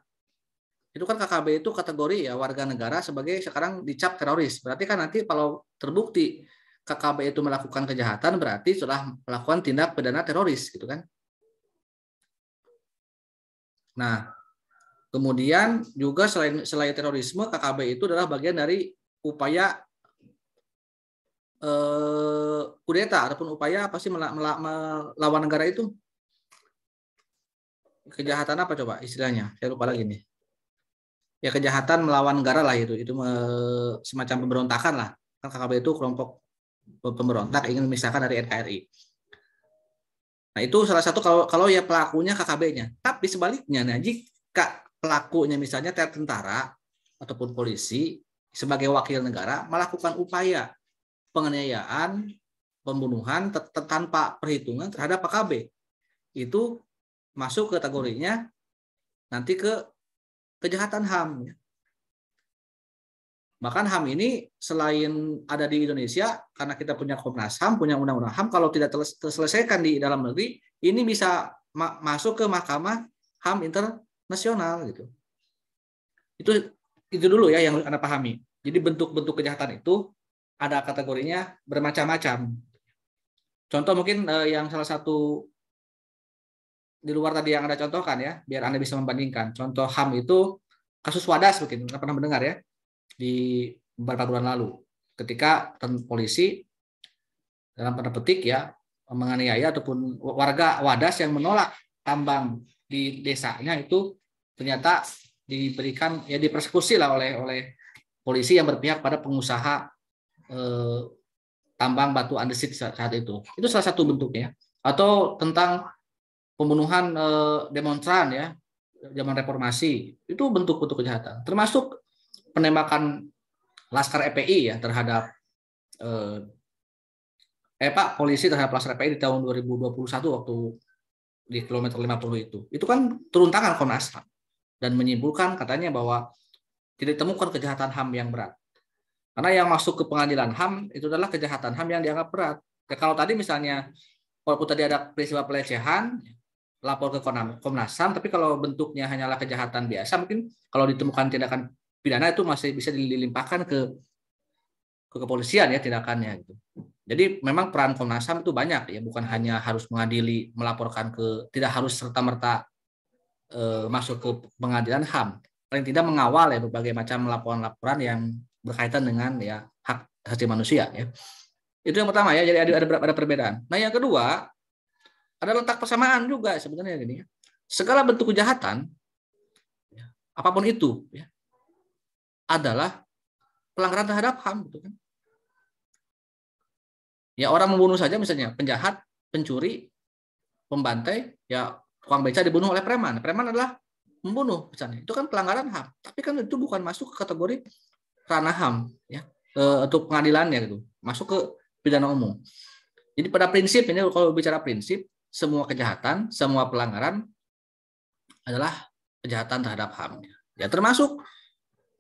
itu kan KKB itu kategori ya warga negara sebagai sekarang dicap teroris berarti kan nanti kalau terbukti KKB itu melakukan kejahatan berarti sudah melakukan tindak pidana teroris gitu kan nah Kemudian juga selain selain terorisme, KKB itu adalah bagian dari upaya eh, kudeta ataupun upaya apa sih melawan negara itu? Kejahatan apa coba istilahnya? Saya lupa lagi nih. Ya kejahatan melawan negara lah itu, itu semacam pemberontakan lah. Kan KKB itu kelompok pemberontak ingin memisahkan dari NKRI. Nah, itu salah satu kalau kalau ya pelakunya KKB-nya. Tapi sebaliknya nah jika pelakunya misalnya tentara ataupun polisi sebagai wakil negara melakukan upaya penganiayaan, pembunuhan tanpa perhitungan terhadap PKB. Itu masuk kategorinya nanti ke kejahatan HAM. Bahkan HAM ini selain ada di Indonesia, karena kita punya Komnas HAM, punya Undang-Undang HAM, kalau tidak terselesaikan di dalam negeri, ini bisa masuk ke Mahkamah HAM Inter nasional gitu. Itu itu dulu ya yang Anda pahami. Jadi bentuk-bentuk kejahatan itu ada kategorinya bermacam-macam. Contoh mungkin eh, yang salah satu di luar tadi yang Anda contohkan ya, biar Anda bisa membandingkan. Contoh HAM itu kasus Wadas mungkin Anda pernah mendengar ya di beberapa bulan lalu ketika polisi dalam tanda petik ya menganiaya ataupun warga Wadas yang menolak tambang di desanya itu ternyata diberikan ya dipersekusi lah oleh oleh polisi yang berpihak pada pengusaha eh, tambang batu andesit saat itu. Itu salah satu bentuknya. Atau tentang pembunuhan eh, demonstran ya zaman reformasi itu bentuk-bentuk kejahatan. Termasuk penembakan laskar EPI ya terhadap eh, eh Pak polisi terhadap laskar EPI di tahun 2021 waktu di kilometer 50 itu. Itu kan turun tangan Komnas HAM dan menyimpulkan katanya bahwa tidak ditemukan kejahatan HAM yang berat. Karena yang masuk ke pengadilan HAM itu adalah kejahatan HAM yang dianggap berat. Ya, kalau tadi misalnya, walaupun tadi ada peristiwa pelecehan, lapor ke Komnas HAM, tapi kalau bentuknya hanyalah kejahatan biasa, mungkin kalau ditemukan tindakan pidana itu masih bisa dilimpahkan ke ke kepolisian ya tindakannya gitu. Jadi memang peran Komnas HAM itu banyak ya, bukan hanya harus mengadili, melaporkan ke tidak harus serta merta Eh, masuk ke pengadilan HAM paling tidak mengawal ya berbagai macam laporan-laporan yang berkaitan dengan ya hak asasi manusia ya itu yang pertama ya jadi ada ada, ada perbedaan nah yang kedua ada letak persamaan juga sebenarnya gini ya segala bentuk kejahatan ya, apapun itu ya, adalah pelanggaran terhadap HAM gitu kan ya orang membunuh saja misalnya penjahat pencuri pembantai ya tukang beca dibunuh oleh preman. Preman adalah membunuh misalnya. Itu kan pelanggaran HAM. Tapi kan itu bukan masuk ke kategori ranah HAM ya. E, untuk pengadilannya gitu. Masuk ke pidana umum. Jadi pada prinsip ini kalau bicara prinsip, semua kejahatan, semua pelanggaran adalah kejahatan terhadap HAM. Ya termasuk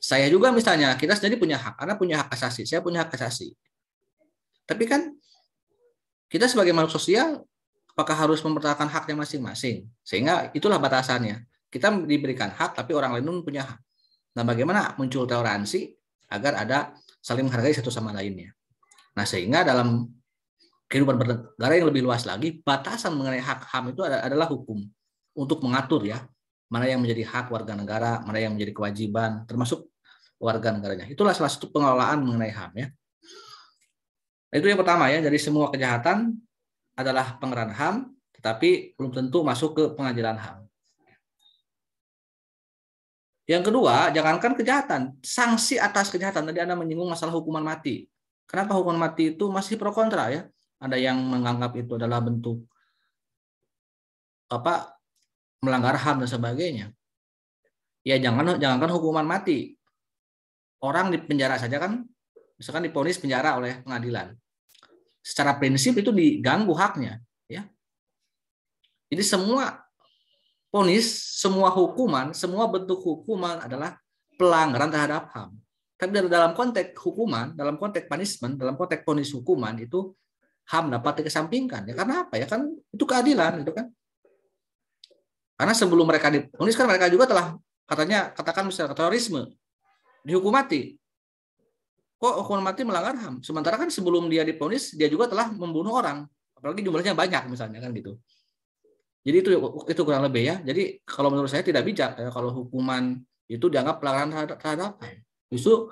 saya juga misalnya, kita sendiri punya hak, karena punya hak asasi, saya punya hak asasi. Tapi kan kita sebagai makhluk sosial apakah harus mempertahankan haknya masing-masing? Sehingga itulah batasannya. Kita diberikan hak, tapi orang lain pun punya hak. Nah, bagaimana muncul toleransi agar ada saling menghargai satu sama lainnya? Nah, sehingga dalam kehidupan bernegara yang lebih luas lagi, batasan mengenai hak HAM itu adalah hukum untuk mengatur ya, mana yang menjadi hak warga negara, mana yang menjadi kewajiban, termasuk warga negaranya. Itulah salah satu pengelolaan mengenai HAM ya. Itu yang pertama ya, Jadi semua kejahatan adalah pengeran HAM, tetapi belum tentu masuk ke pengadilan HAM. Yang kedua, jangankan kejahatan, sanksi atas kejahatan. Tadi Anda menyinggung masalah hukuman mati. Kenapa hukuman mati itu masih pro kontra ya? Ada yang menganggap itu adalah bentuk apa melanggar HAM dan sebagainya. Ya jangan jangankan hukuman mati. Orang di penjara saja kan misalkan diponis penjara oleh pengadilan secara prinsip itu diganggu haknya ya jadi semua ponis semua hukuman semua bentuk hukuman adalah pelanggaran terhadap ham tapi dalam konteks hukuman dalam konteks punishment dalam konteks ponis hukuman itu ham dapat dikesampingkan ya karena apa ya kan itu keadilan itu kan karena sebelum mereka diponis kan mereka juga telah katanya katakan misalnya terorisme dihukum mati kok hukuman mati melanggar HAM? Sementara kan sebelum dia diponis, dia juga telah membunuh orang. Apalagi jumlahnya banyak misalnya kan gitu. Jadi itu itu kurang lebih ya. Jadi kalau menurut saya tidak bijak ya, kalau hukuman itu dianggap pelanggaran terhadap, terhadap Justru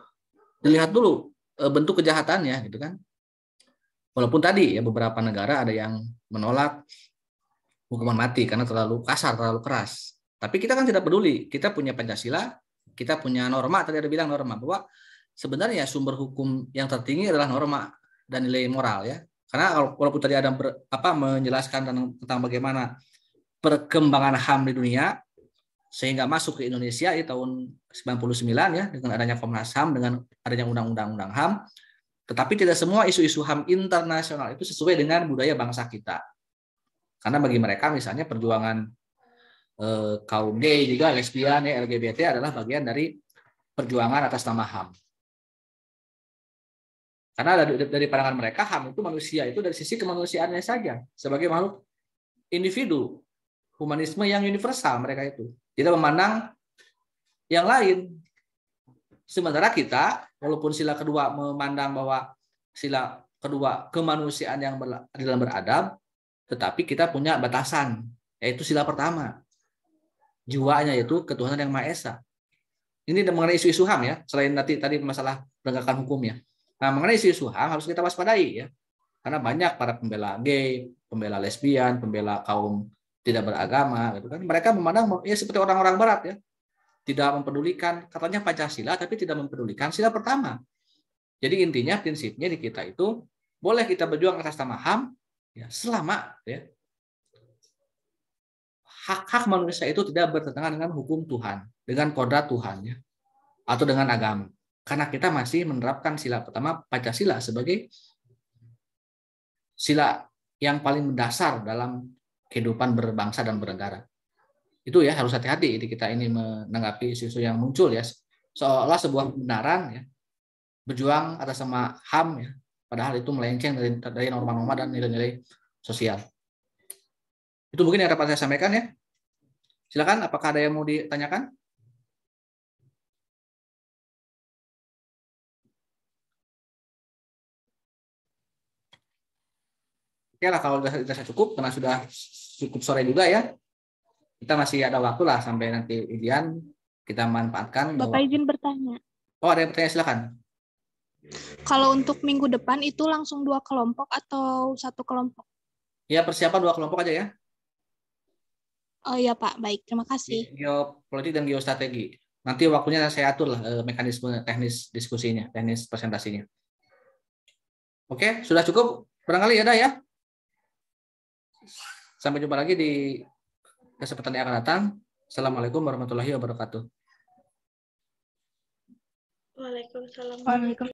dilihat dulu eh, bentuk kejahatan ya gitu kan. Walaupun tadi ya beberapa negara ada yang menolak hukuman mati karena terlalu kasar, terlalu keras. Tapi kita kan tidak peduli. Kita punya Pancasila, kita punya norma, tadi ada bilang norma bahwa sebenarnya sumber hukum yang tertinggi adalah norma dan nilai moral ya. Karena walaupun tadi ada ber, apa menjelaskan tentang, tentang bagaimana perkembangan HAM di dunia sehingga masuk ke Indonesia di tahun 99 ya dengan adanya Komnas HAM dengan adanya undang-undang undang HAM. Tetapi tidak semua isu-isu HAM internasional itu sesuai dengan budaya bangsa kita. Karena bagi mereka misalnya perjuangan eh, kaum gay juga lesbian ya LGBT adalah bagian dari perjuangan atas nama HAM. Karena dari, dari pandangan mereka HAM itu manusia itu dari sisi kemanusiaannya saja sebagai makhluk individu humanisme yang universal mereka itu tidak memandang yang lain. Sementara kita walaupun sila kedua memandang bahwa sila kedua kemanusiaan yang dalam beradab, tetapi kita punya batasan yaitu sila pertama jiwanya yaitu ketuhanan yang maha esa. Ini mengenai isu-isu ham ya, selain nanti tadi masalah penegakan hukum ya. Nah, mengenai isu-isu HAM harus kita waspadai ya. Karena banyak para pembela gay, pembela lesbian, pembela kaum tidak beragama gitu kan. Mereka memandang ya seperti orang-orang barat ya. Tidak mempedulikan katanya Pancasila tapi tidak mempedulikan sila pertama. Jadi intinya prinsipnya di kita itu boleh kita berjuang atas nama HAM ya selama ya hak-hak manusia itu tidak bertentangan dengan hukum Tuhan, dengan kodrat Tuhan ya, atau dengan agama karena kita masih menerapkan sila pertama Pancasila sebagai sila yang paling mendasar dalam kehidupan berbangsa dan bernegara. Itu ya harus hati-hati ini kita ini menanggapi isu-isu yang muncul ya seolah sebuah kebenaran ya berjuang atas sama HAM ya padahal itu melenceng dari dari norma-norma dan nilai-nilai sosial. Itu mungkin yang dapat saya sampaikan ya. Silakan apakah ada yang mau ditanyakan? Oke lah kalau sudah cukup karena sudah cukup sore juga ya. Kita masih ada waktu lah sampai nanti Ilian kita manfaatkan. Bapak bahwa... izin bertanya. Oh ada yang bertanya silakan.
Kalau untuk minggu depan itu langsung dua kelompok atau satu kelompok?
Ya persiapan dua kelompok aja ya.
Oh iya Pak, baik terima kasih.
Geopolitik dan geostrategi. Nanti waktunya saya atur lah eh, mekanisme teknis diskusinya, teknis presentasinya. Oke, sudah cukup barangkali ya, dah ya. Sampai jumpa lagi di kesempatan yang akan datang. Assalamualaikum warahmatullahi wabarakatuh.
Waalaikumsalam. Waalaikumsalam.